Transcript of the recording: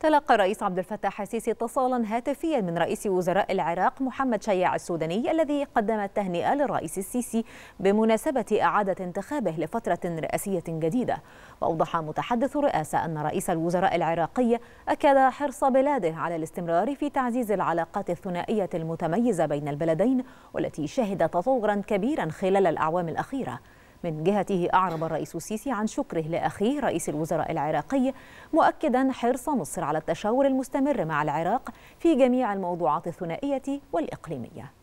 تلقى الرئيس عبد الفتاح السيسي اتصالا هاتفيا من رئيس وزراء العراق محمد شياع السوداني الذي قدم التهنئه للرئيس السيسي بمناسبه اعاده انتخابه لفتره رئاسيه جديده واوضح متحدث الرئاسه ان رئيس الوزراء العراقي اكد حرص بلاده على الاستمرار في تعزيز العلاقات الثنائيه المتميزه بين البلدين والتي شهدت تطورا كبيرا خلال الاعوام الاخيره من جهته أعرب الرئيس السيسي عن شكره لأخيه رئيس الوزراء العراقي مؤكدا حرص مصر على التشاور المستمر مع العراق في جميع الموضوعات الثنائية والإقليمية